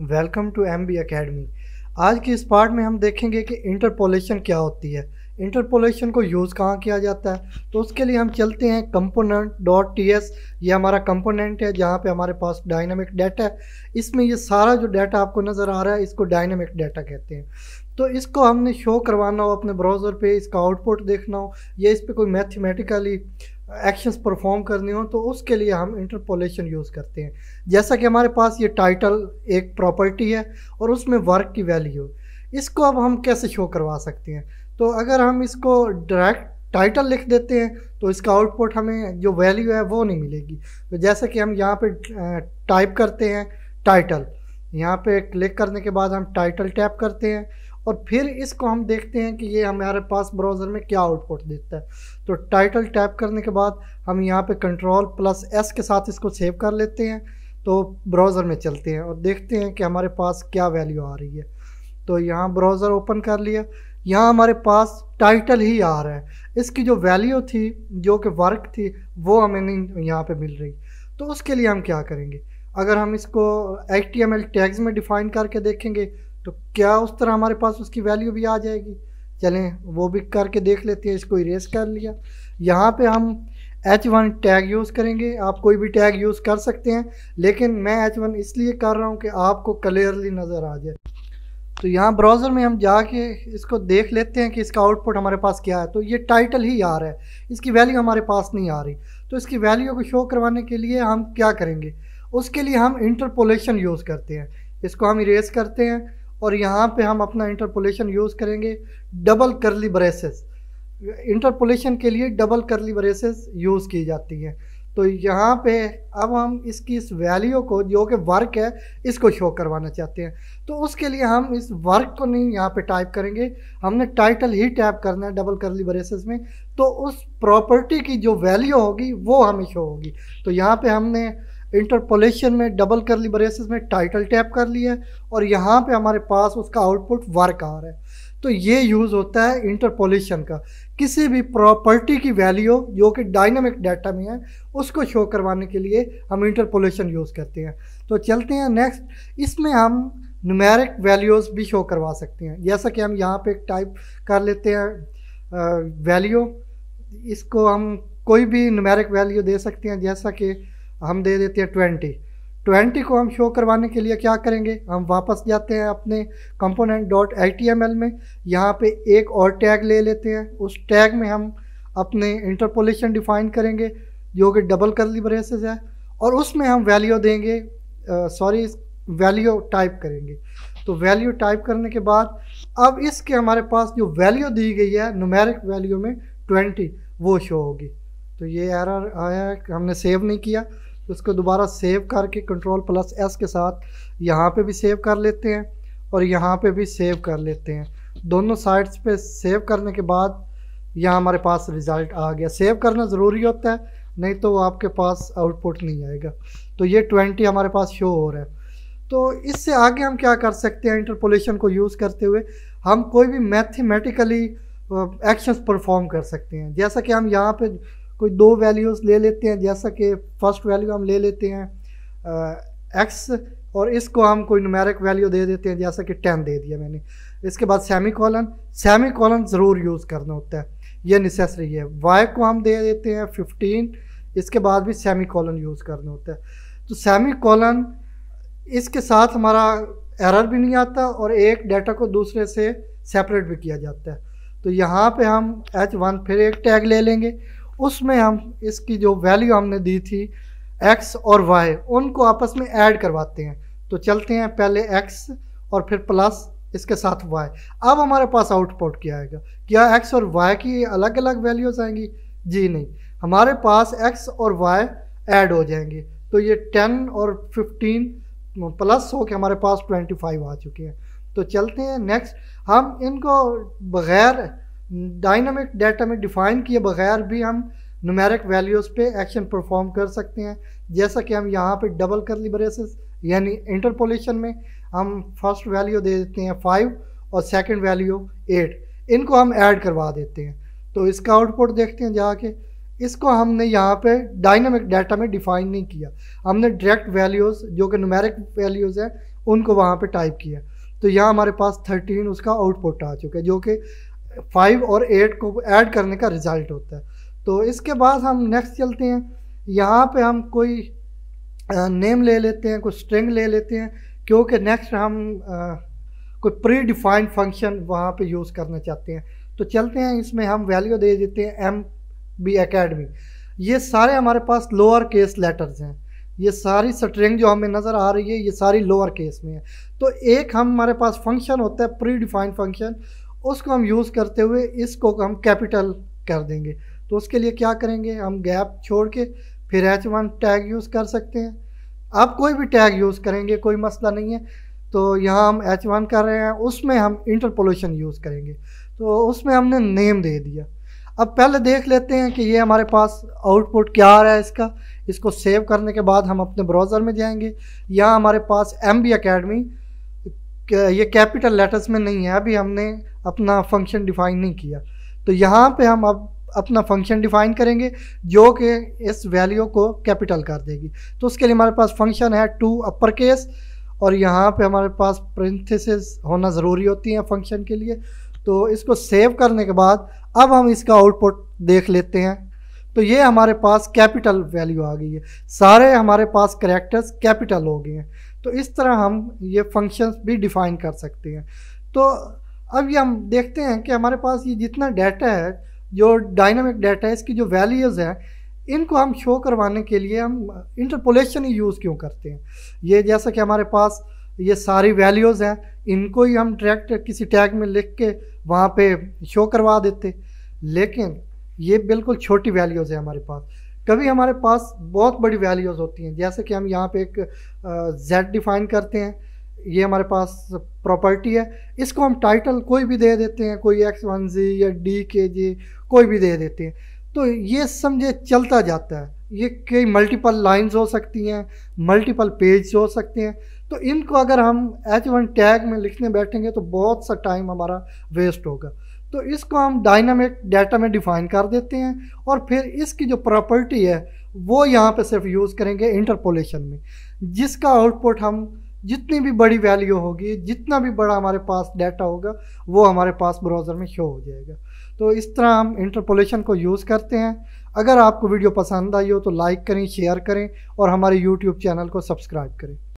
welcome to M B academy आज के इस पार्ट में हम देखेंगे कि इंटरपोलेशन क्या होती है इंटरपोलेशन को यूज़ कहाँ किया जाता है तो उसके लिए हम चलते हैं कंपोनेंट डॉट टी एस ये हमारा कंपोनेंट है जहाँ पे हमारे पास डायनामिक डाटा है इसमें ये सारा जो डाटा आपको नज़र आ रहा है इसको डायनामिक डाटा कहते हैं तो इसको हमने शो करवाना हो अपने ब्राउज़र पे इसका आउटपुट देखना हो या इस पर कोई मैथमेटिकली एक्शंस परफॉर्म करनी हो तो उसके लिए हम इंटरपोलेशन यूज़ करते हैं जैसा कि हमारे पास ये टाइटल एक प्रॉपर्टी है और उसमें वर्क की वैल्यू इसको अब हम कैसे शो करवा सकते हैं तो अगर हम इसको डायरेक्ट टाइटल लिख देते हैं तो इसका आउटपुट हमें जो वैल्यू है वो नहीं मिलेगी तो जैसे कि हम यहाँ पे टाइप करते हैं टाइटल यहाँ पे क्लिक करने के बाद हम टाइटल टैप करते हैं और फिर इसको हम देखते हैं कि ये हमारे पास ब्राउज़र में क्या आउटपुट देता है तो टाइटल टैप करने के बाद हम यहाँ पे कंट्रोल प्लस एस के साथ इसको सेव कर लेते हैं तो ब्राउज़र में चलते हैं और देखते हैं कि हमारे पास क्या वैल्यू आ रही है तो यहाँ ब्राउज़र ओपन कर लिया यहाँ हमारे पास टाइटल ही आ रहा है इसकी जो वैल्यू थी जो कि वर्क थी वो हमें नहीं यहाँ पर मिल रही तो उसके लिए हम क्या करेंगे अगर हम इसको H T M L tags में डिफ़ाइन करके देखेंगे तो क्या उस तरह हमारे पास उसकी वैल्यू भी आ जाएगी चलें वो भी करके देख लेते हैं इसको इरेज कर लिया यहाँ पे हम एच वन टैग यूज़ करेंगे आप कोई भी टैग यूज़ कर सकते हैं लेकिन मैं एच वन इसलिए कर रहा हूँ कि आपको क्लियरली नज़र आ जाए तो यहाँ ब्राउज़र में हम जाके इसको देख लेते हैं कि इसका आउटपुट हमारे पास क्या है तो ये टाइटल ही आ रहा है इसकी वैल्यू हमारे पास नहीं आ रही तो इसकी वैल्यू को शो करवाने के लिए हम क्या करेंगे उसके लिए हम इंटरपोलेशन यूज़ करते हैं इसको हम इरेज करते हैं और यहाँ पे हम अपना इंटरपोलेशन यूज़ करेंगे डबल करली ब्रेसेस इंटरपोलेशन के लिए डबल करली ब्रेसेस यूज़ की जाती हैं तो यहाँ पे अब हम इसकी इस वैल्यू को जो कि वर्क है इसको शो करवाना चाहते हैं तो उसके लिए हम इस वर्क को नहीं यहाँ पे टाइप करेंगे हमने टाइटल ही टैप करना है डबल करली ब्रेसेस में तो उस प्रॉपर्टी की जो वैल्यू होगी वो हमें शो होगी तो यहाँ पे हमने इंटरपोलेशन में डबल कर ली ब्रेसिस में टाइटल टैप कर लिया है और यहाँ पे हमारे पास उसका आउटपुट वर्क आ रहा है तो ये यूज़ होता है इंटरपोलेशन का किसी भी प्रॉपर्टी की वैल्यू जो कि डायनामिक डाटा में है उसको शो करवाने के लिए हम इंटरपोलेशन यूज़ करते हैं तो चलते हैं नेक्स्ट इसमें हम नुमेरिक वैल्यूज़ भी शो करवा सकते हैं जैसा कि हम यहाँ पे टाइप कर लेते हैं वैल्यू इसको हम कोई भी नुमेरिक वैल्यू दे सकते हैं जैसा कि हम दे देते हैं ट्वेंटी ट्वेंटी को हम शो करवाने के लिए क्या करेंगे हम वापस जाते हैं अपने component dot I T M L में यहाँ पर एक और टैग ले लेते हैं उस टैग में हम अपने इंटरपोलेशन डिफाइन करेंगे जो कि डबल ली ब्रेसेस है और उसमें हम वैल्यू देंगे सॉरी वैल्यू टाइप करेंगे तो वैल्यू टाइप करने के बाद अब इसके हमारे पास जो वैल्यू दी गई है नुमेरिक वैल्यू में ट्वेंटी वो शो होगी तो ये एरर आया हमने सेव नहीं किया उसको दोबारा सेव करके कंट्रोल प्लस एस के साथ यहाँ पे भी सेव कर लेते हैं और यहाँ पे भी सेव कर लेते हैं दोनों साइड्स पे सेव करने के बाद यहाँ हमारे पास रिज़ल्ट आ गया सेव करना ज़रूरी होता है नहीं तो आपके पास आउटपुट नहीं आएगा तो ये ट्वेंटी हमारे पास शो हो रहा है तो इससे आगे हम क्या कर सकते हैं इंटरपोलेशन को यूज़ करते हुए हम कोई भी मैथमेटिकली एक्शंस परफॉर्म कर सकते हैं जैसा कि हम यहाँ पे कोई दो वैल्यूज़ ले लेते हैं जैसा कि फ़र्स्ट वैल्यू हम ले लेते हैं एक्स और इसको हम कोई नुमेरिक वैल्यू दे देते हैं जैसा कि टेन दे दिया मैंने इसके बाद सेमी कॉलन सेमी कॉलन ज़रूर यूज़ करना होता है ये नेसेसरी है वाई को हम दे देते हैं फिफ्टीन इसके बाद भी सेमी कॉलन यूज़ करना होता है तो सेमी कॉलन इसके साथ हमारा एरर भी नहीं आता और एक डाटा को दूसरे से सेपरेट भी किया जाता है तो यहाँ पे हम एच वन फिर एक टैग ले लेंगे उसमें हम इसकी जो वैल्यू हमने दी थी एक्स और वाई उनको आपस में ऐड करवाते हैं तो चलते हैं पहले एक्स और फिर प्लस इसके साथ वाई अब हमारे पास आउटपुट क्या आएगा क्या एक्स और वाई की अलग अलग वैल्यूज आएंगी जी नहीं हमारे पास एक्स और वाई ऐड हो जाएंगे तो ये टेन और फिफ्टीन प्लस हो के हमारे पास ट्वेंटी फाइव आ चुके हैं तो चलते हैं नेक्स्ट हम इनको बग़ैर डायनामिक डाटा में डिफ़ाइन किए बगैर भी हम नुमेरिक वैल्यूज़ पे एक्शन परफॉर्म कर सकते हैं जैसा कि हम यहाँ पे डबल ली ब्रेसेस यानी इंटरपोलेशन में हम फर्स्ट वैल्यू दे देते हैं फाइव और सेकंड वैल्यू एट इनको हम ऐड करवा देते हैं तो इसका आउटपुट देखते हैं जाके इसको हमने यहाँ पे डायनामिक डाटा में डिफ़ाइन नहीं किया हमने डायरेक्ट वैल्यूज़ जो कि नुमेरिक वैल्यूज़ हैं उनको वहाँ पर टाइप किया तो यहाँ हमारे पास थर्टीन उसका आउटपुट आ चुका है जो कि फाइव और एट को ऐड करने का रिज़ल्ट होता है तो इसके बाद हम नेक्स्ट चलते हैं यहाँ पे हम कोई नेम ले लेते हैं कोई स्ट्रिंग ले लेते हैं क्योंकि नेक्स्ट हम कोई प्री डिफाइंड फंक्शन वहाँ पे यूज़ करना चाहते हैं तो चलते हैं इसमें हम वैल्यू दे देते हैं एम बी अकेडमी ये सारे हमारे पास लोअर केस लेटर्स हैं ये सारी स्ट्रिंग जो हमें नज़र आ रही है ये सारी लोअर केस में है तो एक हम हमारे पास फंक्शन होता है प्री डिफाइंड फंक्शन उसको हम यूज़ करते हुए इसको हम कैपिटल कर देंगे तो उसके लिए क्या करेंगे हम गैप छोड़ के फिर एच वन टैग यूज़ कर सकते हैं आप कोई भी टैग यूज़ करेंगे कोई मसला नहीं है तो यहाँ हम एच वन कर रहे हैं उसमें हम इंटरपोलेशन यूज़ करेंगे तो उसमें हमने नेम दे दिया अब पहले देख लेते हैं कि ये हमारे पास आउटपुट क्या आ रहा है इसका इसको सेव करने के बाद हम अपने ब्राउज़र में जाएंगे यहाँ हमारे पास एम बी अकेडमी ये कैपिटल लेटर्स में नहीं है अभी हमने अपना फंक्शन डिफाइन नहीं किया तो यहाँ पे हम अब अपना फंक्शन डिफाइन करेंगे जो कि इस वैल्यू को कैपिटल कर देगी तो उसके लिए हमारे पास फंक्शन है टू अपर केस और यहाँ पे हमारे पास प्रिंथिस होना ज़रूरी होती है फंक्शन के लिए तो इसको सेव करने के बाद अब हम इसका आउटपुट देख लेते हैं तो ये हमारे पास कैपिटल वैल्यू आ गई है सारे हमारे पास करेक्टर्स कैपिटल हो गए हैं तो इस तरह हम ये फंक्शंस भी डिफ़ाइन कर सकते हैं तो अब ये हम देखते हैं कि हमारे पास ये जितना डाटा है जो डायनामिक डाटा है इसकी जो वैल्यूज़ हैं इनको हम शो करवाने के लिए हम इंटरपोलेशन ही यूज़ क्यों करते हैं ये जैसा कि हमारे पास ये सारी वैल्यूज़ हैं इनको ही हम डायरेक्ट किसी टैग में लिख के वहाँ पे शो करवा देते लेकिन ये बिल्कुल छोटी वैल्यूज़ है हमारे पास कभी हमारे पास बहुत बड़ी वैल्यूज़ होती हैं जैसे कि हम यहाँ पे एक जेड डिफ़ाइन करते हैं ये हमारे पास प्रॉपर्टी है इसको हम टाइटल कोई भी दे देते हैं कोई एक्स वन जी या डी के जी कोई भी दे देते हैं तो ये समझे चलता जाता है ये कई मल्टीपल लाइंस हो सकती हैं मल्टीपल पेज हो सकते हैं तो इनको अगर हम एच वन टैग में लिखने बैठेंगे तो बहुत सा टाइम हमारा वेस्ट होगा तो इसको हम डायनामिक डाटा में डिफाइन कर देते हैं और फिर इसकी जो प्रॉपर्टी है वो यहाँ पे सिर्फ यूज़ करेंगे इंटरपोलेशन में जिसका आउटपुट हम जितनी भी बड़ी वैल्यू होगी जितना भी बड़ा हमारे पास डाटा होगा वो हमारे पास ब्राउज़र में शो हो जाएगा तो इस तरह हम इंटरपोलेशन को यूज़ करते हैं अगर आपको वीडियो पसंद आई हो तो लाइक करें शेयर करें और हमारे यूट्यूब चैनल को सब्सक्राइब करें